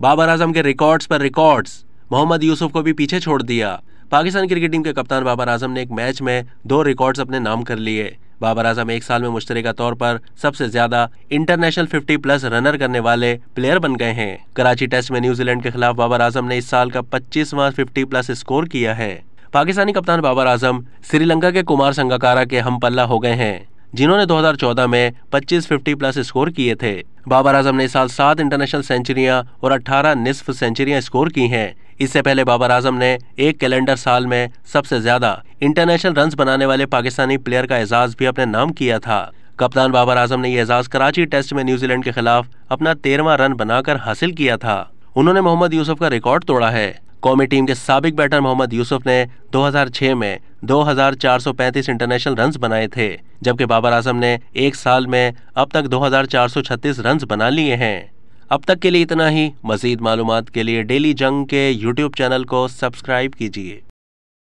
बाबर आजम के रिकॉर्ड्स पर रिकॉर्ड्स मोहम्मद यूसुफ को भी पीछे छोड़ दिया पाकिस्तान क्रिकेट टीम के कप्तान बाबर आजम ने एक मैच में दो रिकॉर्ड्स अपने नाम कर लिए बाबर आजम एक साल में मुश्तरका तौर पर सबसे ज्यादा इंटरनेशनल 50 प्लस रनर करने वाले प्लेयर बन गए हैं कराची टेस्ट में न्यूजीलैंड के खिलाफ बाबर आजम ने इस साल का पच्चीसवां 50 प्लस स्कोर किया है पाकिस्तानी कप्तान बाबर आजम श्रीलंका के कुमार संगकारा के हम पल्ला हो गए हैं जिन्होंने 2014 में 50 प्लस स्कोर किए थे बाबर आजम ने इस साल सात इंटरनेशनल सेंचुरियां और 18 निस्फ सेंचुरियां स्कोर की हैं इससे पहले बाबर आजम ने एक कैलेंडर साल में सबसे ज्यादा इंटरनेशनल रन बनाने वाले पाकिस्तानी प्लेयर का एजाज भी अपने नाम किया था कप्तान बाबर आजम ने यह एजाज कराची टेस्ट में न्यूजीलैंड के खिलाफ अपना तेरहवा रन बनाकर हासिल किया था उन्होंने मोहम्मद यूसुफ का रिकॉर्ड तोड़ा है कौमी टीम के सबक बैटर मोहम्मद यूसुफ ने 2006 में 2,435 इंटरनेशनल रन्स बनाए थे जबकि बाबर आजम ने एक साल में अब तक 2,436 रन्स बना लिए हैं अब तक के लिए इतना ही मजीद मालूम के लिए डेली जंग के यूट्यूब चैनल को सब्सक्राइब कीजिए